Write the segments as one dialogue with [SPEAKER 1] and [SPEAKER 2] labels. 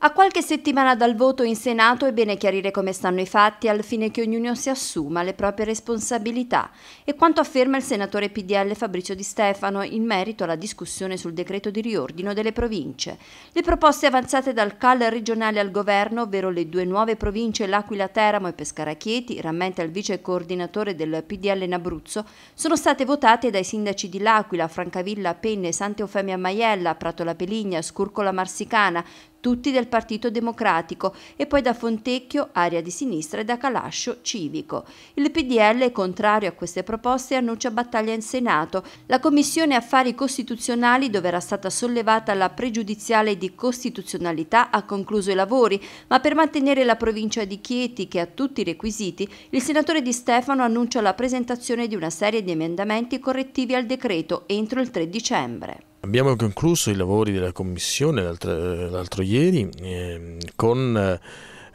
[SPEAKER 1] A qualche settimana dal voto in Senato è bene chiarire come stanno i fatti al fine che ognuno si assuma le proprie responsabilità e quanto afferma il senatore PDL Fabrizio Di Stefano in merito alla discussione sul decreto di riordino delle province. Le proposte avanzate dal CAL regionale al governo, ovvero le due nuove province L'Aquila Teramo e Pescara Chieti, rammenta il vice coordinatore del PDL in Abruzzo, sono state votate dai sindaci di L'Aquila, Francavilla, Penne, Sant'Eufemia Maiella, Pratola Peligna, Scurcola Marsicana, tutti del Partito Democratico, e poi da Fontecchio, area di sinistra, e da Calascio, civico. Il PDL è contrario a queste proposte e annuncia battaglia in Senato. La Commissione Affari Costituzionali, dove era stata sollevata la pregiudiziale di costituzionalità, ha concluso i lavori, ma per mantenere la provincia di Chieti, che ha tutti i requisiti, il senatore Di Stefano annuncia la presentazione di una serie di emendamenti correttivi al decreto entro il 3 dicembre.
[SPEAKER 2] Abbiamo concluso i lavori della Commissione l'altro, l'altro ieri eh, con,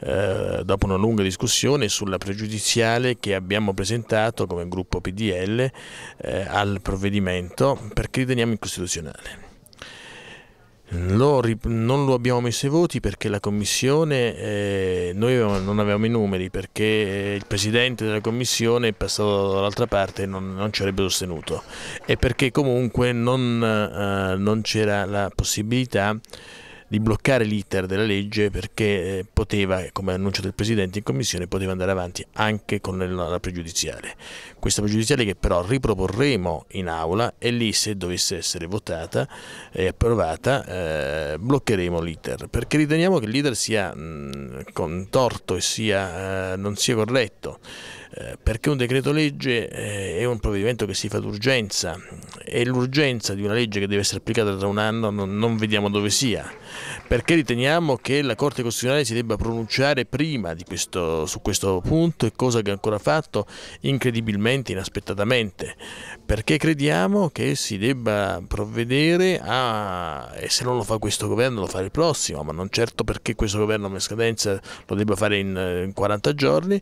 [SPEAKER 2] eh, dopo una lunga discussione sulla pregiudiziale che abbiamo presentato come gruppo PDL eh, al provvedimento perché riteniamo incostituzionale. Lo, non lo abbiamo messo ai voti perché la commissione, eh, noi non avevamo i numeri perché eh, il presidente della commissione è passato dall'altra parte e non, non, ci avrebbe sostenuto e perché comunque non, eh, non c'era la possibilità di bloccare l'iter della legge perché eh, poteva, come annunciato il Presidente in Commissione, poteva andare avanti anche con la pregiudiziale. Questa pregiudiziale che però riproporremo in Aula e lì se dovesse essere votata e approvata eh, bloccheremo l'iter perché riteniamo che l'iter sia mh, mm, contorto e sia, eh, non sia corretto. Eh, perché un decreto legge eh, è un provvedimento che si fa d'urgenza e l'urgenza di una legge che deve essere applicata tra un anno non, vediamo dove sia, perché riteniamo che la Corte Costituzionale si debba pronunciare prima questo, su questo punto e cosa che ha ancora fatto incredibilmente, inaspettatamente, perché crediamo che si debba provvedere a, e se non lo fa questo governo lo farà il prossimo, ma non certo perché questo governo a scadenza lo debba fare in, in 40 giorni,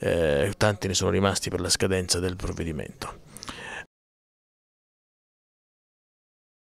[SPEAKER 2] eh, manifestanti ne sono rimasti per la scadenza del provvedimento.